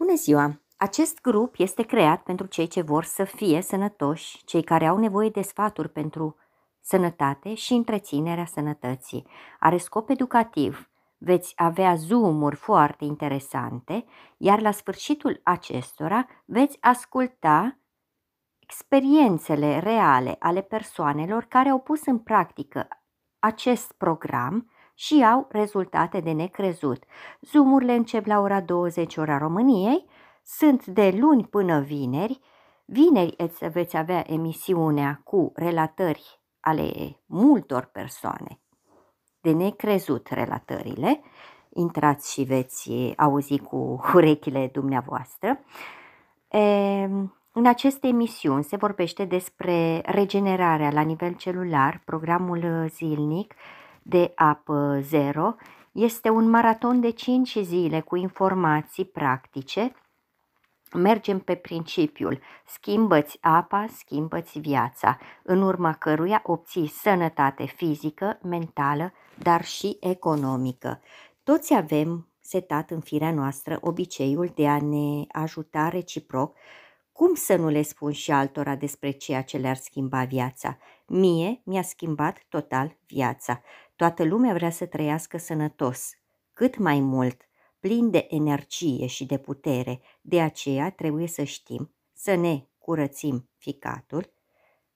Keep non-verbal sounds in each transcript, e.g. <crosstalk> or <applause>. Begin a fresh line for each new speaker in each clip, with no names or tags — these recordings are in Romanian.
Bună ziua! Acest grup este creat pentru cei ce vor să fie sănătoși, cei care au nevoie de sfaturi pentru sănătate și întreținerea sănătății. Are scop educativ. Veți avea zoom-uri foarte interesante, iar la sfârșitul acestora veți asculta experiențele reale ale persoanelor care au pus în practică acest program și au rezultate de necrezut. Zoomurile încep la ora 20 ora României, sunt de luni până vineri. Vineri veți avea emisiunea cu relatări ale multor persoane. De necrezut relatările, intrați și veți auzi cu <laughs> urechile dumneavoastră. E, în aceste emisiuni se vorbește despre regenerarea la nivel celular, programul uh, zilnic, de apă zero este un maraton de 5 zile cu informații practice. Mergem pe principiul schimbăți apa, schimbăți viața, în urma căruia obții sănătate fizică, mentală, dar și economică. Toți avem setat în firea noastră obiceiul de a ne ajuta reciproc cum să nu le spun și altora despre ceea ce le-ar schimba viața? Mie mi-a schimbat total viața. Toată lumea vrea să trăiască sănătos, cât mai mult, plin de energie și de putere. De aceea trebuie să știm să ne curățim ficatul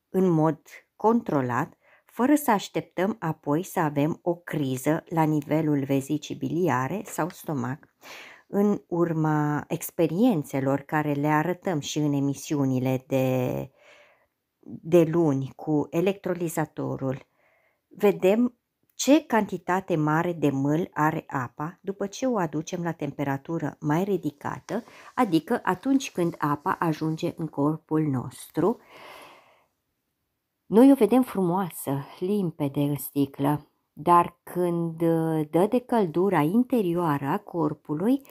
în mod controlat, fără să așteptăm apoi să avem o criză la nivelul vezicii biliare sau stomac în urma experiențelor care le arătăm și în emisiunile de, de luni cu electrolizatorul, vedem ce cantitate mare de mâl are apa după ce o aducem la temperatură mai ridicată, adică atunci când apa ajunge în corpul nostru. Noi o vedem frumoasă, limpede în sticlă, dar când uh, dă de căldura interioară a corpului,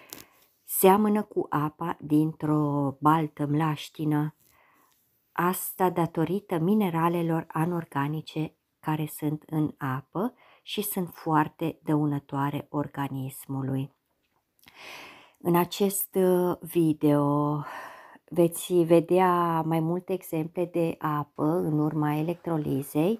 seamănă cu apa dintr-o baltă mlaștină. Asta datorită mineralelor anorganice care sunt în apă și sunt foarte dăunătoare organismului. În acest uh, video veți vedea mai multe exemple de apă în urma electrolizei,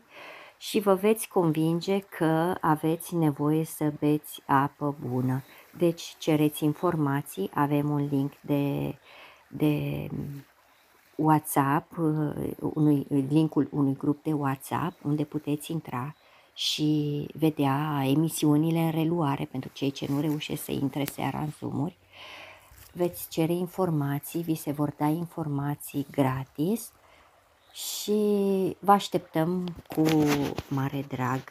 și vă veți convinge că aveți nevoie să beți apă bună. Deci cereți informații, avem un link de, de WhatsApp, uh, unui, linkul unui grup de WhatsApp unde puteți intra și vedea emisiunile în reluare pentru cei ce nu reușesc să intre seara în Zoom-uri. Veți cere informații, vi se vor da informații gratis și vă așteptăm cu mare drag